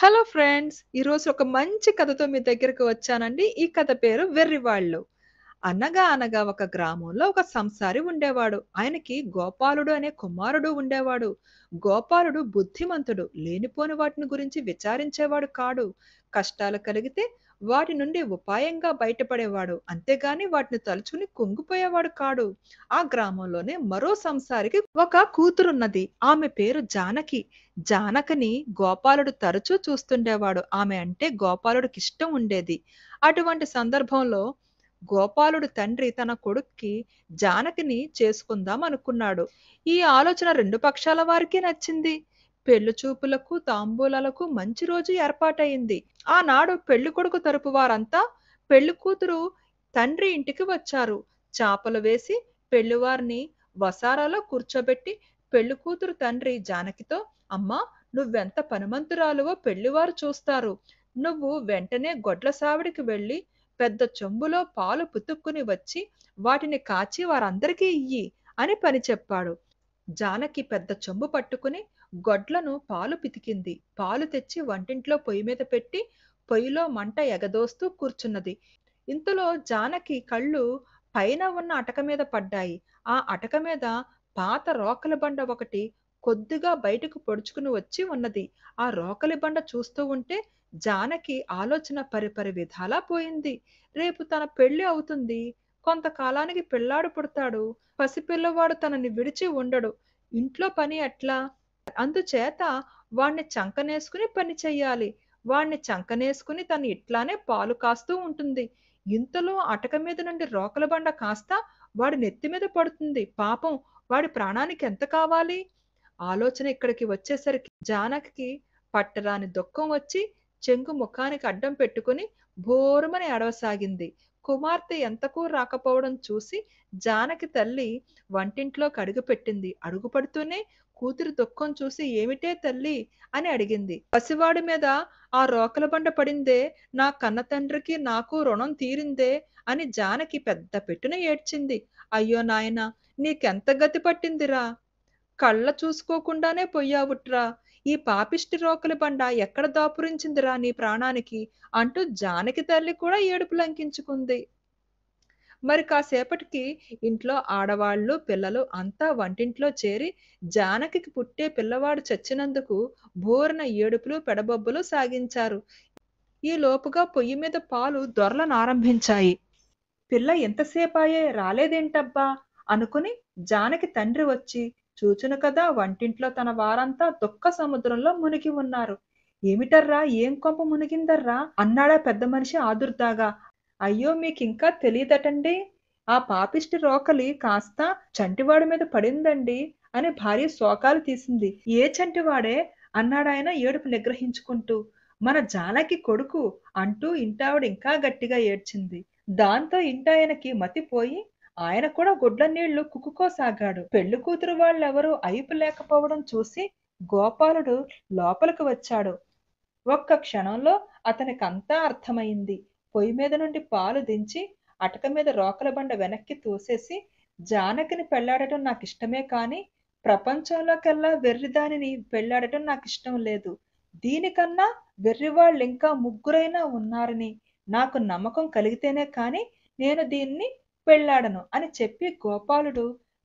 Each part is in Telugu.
హలో ఫ్రెండ్స్ ఈరోజు ఒక మంచి కథతో మీ దగ్గరకు వచ్చానండి ఈ కథ పేరు వెర్రివాళ్ళు అనగా అనగా ఒక గ్రామంలో ఒక సంసారి ఉండేవాడు ఆయనకి గోపాలుడు అనే కుమారుడు ఉండేవాడు గోపాలుడు బుద్ధిమంతుడు లేనిపోని వాటిని గురించి విచారించేవాడు కాడు కష్టాలు కలిగితే వాటి నుండి ఉపాయంగా బయటపడేవాడు అంతేగాని వాటిని తలుచుకుని కుంగిపోయేవాడు కాడు ఆ గ్రామంలోనే మరో సంసారికి ఒక కూతురున్నది ఆమె పేరు జానకి జానకని గోపాలుడు తరచూ చూస్తుండేవాడు ఆమె అంటే గోపాలుడికి ఇష్టం ఉండేది అటువంటి సందర్భంలో గోపాలుడు తండ్రి తన కొడుక్కి జానకిని చేసుకుందాం అనుకున్నాడు ఈ ఆలోచన రెండు పక్షాల వారికి నచ్చింది పెళ్లి చూపులకు తాంబూలాలకు మంచి రోజు ఏర్పాటయింది ఆనాడు పెళ్లి కొడుకు తరపు వారంతా పెళ్లి కూతురు తండ్రి ఇంటికి వచ్చారు చాపలు వేసి పెళ్లివారిని వసారాలో కూర్చోబెట్టి పెళ్లి కూతురు తండ్రి జానకితో అమ్మా నువ్వెంత పనిమంతురాలువో పెళ్లివారు చూస్తారు నువ్వు వెంటనే గొడ్ల సావిడికి వెళ్ళి పెద్ద చెంబులో పాలు పుతుక్కుని వచ్చి వాటిని కాచి వారందరికీ ఇయ్యి అని పని చెప్పాడు జానకి పెద్ద చెంబు పట్టుకుని గొడ్లను పాలు పితికింది పాలు తెచ్చి వంటింట్లో పొయ్యి మీద పెట్టి పొయ్యిలో మంట ఎగదోస్తూ కూర్చున్నది ఇంతలో జానకి కళ్ళు పైన ఉన్న అటక మీద పడ్డాయి ఆ అటక మీద పాత రోకల బండ ఒకటి కొద్దిగా బయటకు పొడుచుకుని వచ్చి ఉన్నది ఆ రోకలి బండ చూస్తూ ఉంటే జానకి ఆలోచన పరిపరి విధాలా పోయింది రేపు తన పెళ్లి అవుతుంది కొంతకాలానికి పిల్లాడు పుడతాడు పసిపిల్లవాడు తనని విడిచి ఉండడు ఇంట్లో పని ఎట్లా అందుచేత వాణ్ణి చంకనేసుకుని పని చెయ్యాలి వాణ్ణి చంకనేసుకుని తను ఇట్లానే పాలు కాస్తూ ఉంటుంది ఇంతలో అటక మీద నుండి రోకల బండ కాస్తా వాడి నెత్తి మీద పడుతుంది పాపం వాడి ప్రాణానికి ఎంత కావాలి ఆలోచన ఇక్కడికి వచ్చేసరికి జానకి పట్టరాని దుఃఖం వచ్చి చెంగు ముఖానికి అడ్డం పెట్టుకుని భోరుమని అడవసాగింది కుమార్తె ఎంతకు రాకపోవడం చూసి జానకి తల్లి వంటింట్లో కడుగు పెట్టింది అడుగుపడుతూనే కూతురి దుఃఖం చూసి ఏమిటే తల్లి అని అడిగింది పసివాడి మీద ఆ రోకల బండ పడిందే నా కన్న తండ్రికి నాకు రుణం తీరిందే అని జానకి పెద్ద పెట్టున ఏడ్చింది అయ్యో నాయన నీకెంత గతి పట్టిందిరా కళ్ళ చూసుకోకుండానే పొయ్యావుట్రా ఈ పాపిష్టి రోకలి బండ ఎక్కడ దాపురించిందిరా నీ ప్రాణానికి అంటూ జానకి తల్లి కూడా ఏడుపు లంకించుకుంది మరి కాసేపటికి ఇంట్లో ఆడవాళ్ళు పిల్లలు అంతా వంటింట్లో చేరి జానకి పుట్టే పిల్లవాడు చచ్చినందుకు బోరిన ఏడుపులు పెడబొబ్బలు సాగించారు ఈ లోపుగా పొయ్యి మీద పాలు దొరలనారంభించాయి పిల్ల ఎంతసేపాయే రాలేదేంటబ్బా అనుకుని జానకి తండ్రి వచ్చి చూచును కదా వంటింట్లో తన వారంతా దుఃఖ సముద్రంలో మునిగి ఉన్నారు ఏమిటర్రా ఏం కొంప మునిగిందర్రా అన్నాడా పెద్ద మనిషి ఆదుర్దాగా అయ్యో మీకింకా తెలియదటండి ఆ పాపిష్టి రోకలి కాస్త చంటివాడి మీద పడిందండి అని భార్య శోకాలు తీసింది ఏ చంటివాడే అన్నాడాయన ఏడుపు నిగ్రహించుకుంటూ మన జానకి కొడుకు అంటూ ఇంటావిడ ఇంకా గట్టిగా ఏడ్చింది దాంతో ఇంటాయనకి మతిపోయి ఆయన కూడా గుడ్ల నీళ్లు కుక్కుకోసాగాడు పెళ్లి కూతురు వాళ్ళెవరూ అయిపు లేకపోవడం చూసి గోపాలుడు లోపలికి వచ్చాడు ఒక్క క్షణంలో అతనికంతా అర్థమైంది పొయ్యి మీద నుండి పాలు దించి అటక మీద రోకల బండ వెనక్కి తోసేసి జానకిని పెళ్లాడటం నాకు ఇష్టమే కానీ ప్రపంచంలోకెల్లా వెర్రిదానిని పెళ్లాడటం నాకు ఇష్టం లేదు దీనికన్నా వెర్రి వాళ్ళు ఇంకా ముగ్గురైనా ఉన్నారని నాకు నమ్మకం కలిగితేనే కానీ నేను దీన్ని వెళ్ళాడను అని చెప్పి గోపాలుడు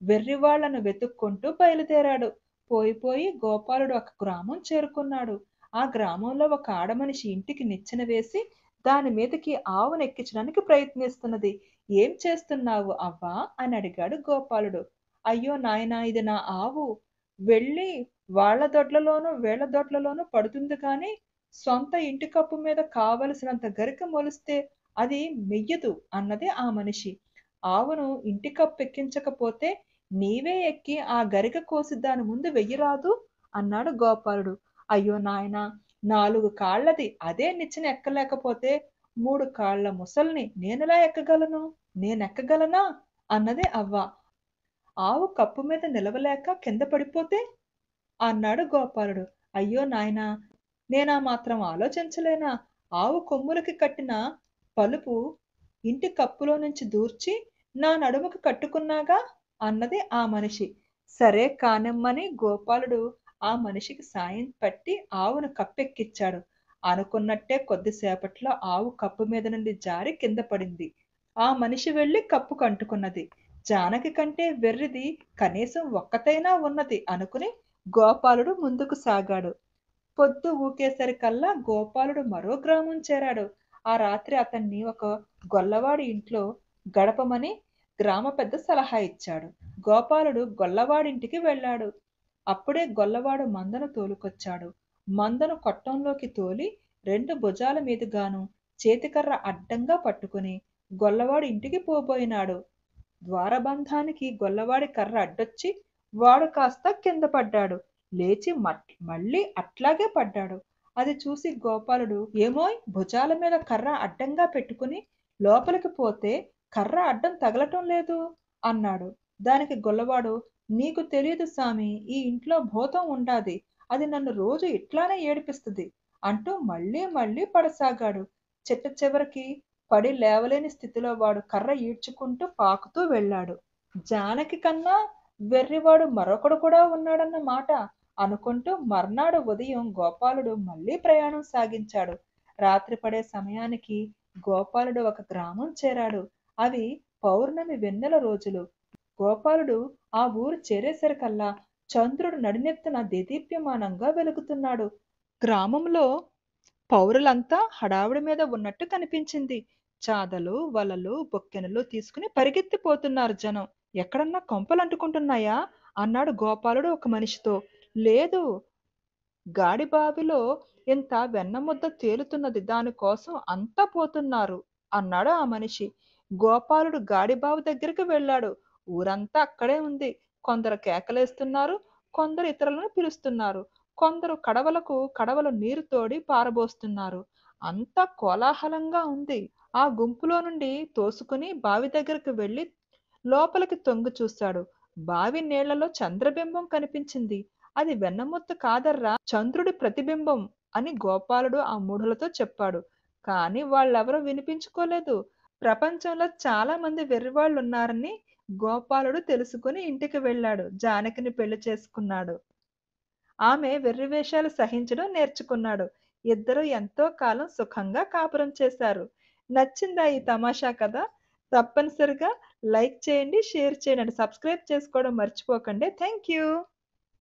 వెర్రివాళ్లను వెతుక్కుంటూ బయలుదేరాడు పోయిపోయి గోపాలుడు ఒక గ్రామం చేరుకున్నాడు ఆ గ్రామంలో ఒక ఆడమనిషి ఇంటికి నిచ్చెన వేసి దాని మీదకి ఆవును ఎక్కించడానికి ప్రయత్నిస్తున్నది ఏం చేస్తున్నావు అవ్వా అని అడిగాడు గోపాలుడు అయ్యో నాయనా ఇది నా ఆవు వెళ్ళి వాళ్ళ దొడ్లలోనూ వేళ్ల దొడ్లలోనూ పడుతుంది కానీ సొంత ఇంటి కప్పు మీద కావలసినంత గరిక మొలిస్తే అది మెయ్యదు అన్నది ఆ మనిషి ఆవును ఇంటి ఎక్కించకపోతే నీవే ఎక్కి ఆ గరిక కోసి దాని ముందు వెయ్యరాదు అన్నాడు గోపాలుడు అయ్యో నాయన నాలుగు కాళ్ళది అదే నిచ్చిన ఎక్కలేకపోతే మూడు కాళ్ళ ముసల్ని నేనులా ఎక్కగలను నేనెక్కగలనా అన్నది అవ్వ ఆవు కప్పు మీద నిలవలేక కింద పడిపోతే అన్నాడు గోపాలుడు అయ్యో నాయనా నేనా మాత్రం ఆలోచించలేనా ఆవు కొమ్ములకి కట్టిన పలుపు ఇంటి కప్పులో నుంచి దూర్చి నా నడుముకు కట్టుకున్నాగా అన్నది ఆ మనిషి సరే కానమ్మని గోపాలుడు ఆ మనిషికి సాయం పట్టి ఆవును కప్పెక్కిచ్చాడు అనుకున్నట్టే కొద్దిసేపట్లో ఆవు కప్పు మీద నుండి జారి కింద పడింది ఆ మనిషి వెళ్ళి కప్పు కంటుకున్నది జానకి కంటే వెర్రిది కనీసం ఒక్కతైనా ఉన్నది అనుకుని గోపాలుడు ముందుకు సాగాడు పొద్దు ఊకేసరికల్లా గోపాలుడు మరో గ్రామం చేరాడు ఆ రాత్రి అతన్ని ఒక గొల్లవాడి ఇంట్లో గడపమని గ్రామ పెద్ద సలహా ఇచ్చాడు గోపాలుడు గొల్లవాడింటికి వెళ్ళాడు అప్పుడే గొల్లవాడు మందను తోలుకొచ్చాడు మందను కొట్టంలోకి తోలి రెండు భుజాల మీదుగాను చేతికర్ర అడ్డంగా పట్టుకుని గొల్లవాడు ఇంటికి పోబోయినాడు ద్వారబంధానికి గొల్లవాడి కర్ర అడ్డొచ్చి వాడు కాస్త కింద పడ్డాడు లేచి మళ్ళీ అట్లాగే పడ్డాడు అది చూసి గోపాలుడు ఏమోయ్ భుజాల మీద కర్ర అడ్డంగా పెట్టుకుని లోపలికి పోతే కర్ర అడ్డం తగలటం లేదు అన్నాడు దానికి గొల్లవాడు నీకు తెలియదు సామి ఈ ఇంట్లో భూతం ఉండాది అది నన్ను రోజు ఇట్లానే ఏడిపిస్తుంది అంటూ మళ్ళీ మళ్ళీ పడసాగాడు చెట్టు చివరికి పడి లేవలేని స్థితిలో వాడు కర్ర ఈడ్చుకుంటూ పాకుతూ వెళ్ళాడు జానకి కన్నా వెర్రివాడు మరొకడు కూడా ఉన్నాడన్న మాట అనుకుంటూ మర్నాడు ఉదయం గోపాలుడు మళ్ళీ ప్రయాణం సాగించాడు రాత్రి పడే సమయానికి గోపాలుడు ఒక గ్రామం చేరాడు అది పౌర్ణమి వెన్నెల రోజులు గోపాలుడు ఆ ఊరు చేరేసరికల్లా చంద్రుడు నడినెత్తున దేదీప్యమానంగా వెలుగుతున్నాడు గ్రామంలో పౌరులంతా హడావుడి మీద ఉన్నట్టు కనిపించింది చాదలు వలలు బొక్కెనలు తీసుకుని పరిగెత్తిపోతున్నారు జనం ఎక్కడన్నా కొంపలు అంటుకుంటున్నాయా అన్నాడు గోపాలుడు ఒక మనిషితో లేదు గాడిబావిలో ఇంత వెన్నముద్ద తేలుతున్నది దానికోసం అంతా పోతున్నారు అన్నాడు ఆ మనిషి గోపాలుడు గాడిబావు దగ్గరికి వెళ్ళాడు ఊరంతా అక్కడే ఉంది కొందరు కేకలేస్తున్నారు కొందరు ఇతరులను పిలుస్తున్నారు కొందరు కడవలకు కడవలు నీరు తోడి పారబోస్తున్నారు అంతా కోలాహలంగా ఉంది ఆ గుంపులో నుండి తోసుకుని బావి దగ్గరకు వెళ్ళి లోపలికి తొంగి చూశాడు బావి నీళ్లలో చంద్రబింబం కనిపించింది అది వెన్నముత్తు కాదర్రా చంద్రుడి ప్రతిబింబం అని గోపాలుడు ఆ మూఢులతో చెప్పాడు కాని వాళ్ళెవరూ వినిపించుకోలేదు ప్రపంచంలో చాలా మంది వెర్రివాళ్ళు ఉన్నారని గోపాలుడు తెలుసుకుని ఇంటికి వెళ్ళాడు జానకిని పెళ్లి చేసుకున్నాడు ఆమె వెర్రివేషాలు సహించడం నేర్చుకున్నాడు ఇద్దరు ఎంతో కాలం సుఖంగా కాపురం చేశారు నచ్చిందా ఈ తమాషా కథ తప్పనిసరిగా లైక్ చేయండి షేర్ చేయండి సబ్స్క్రైబ్ చేసుకోవడం మర్చిపోకండి థ్యాంక్ యూ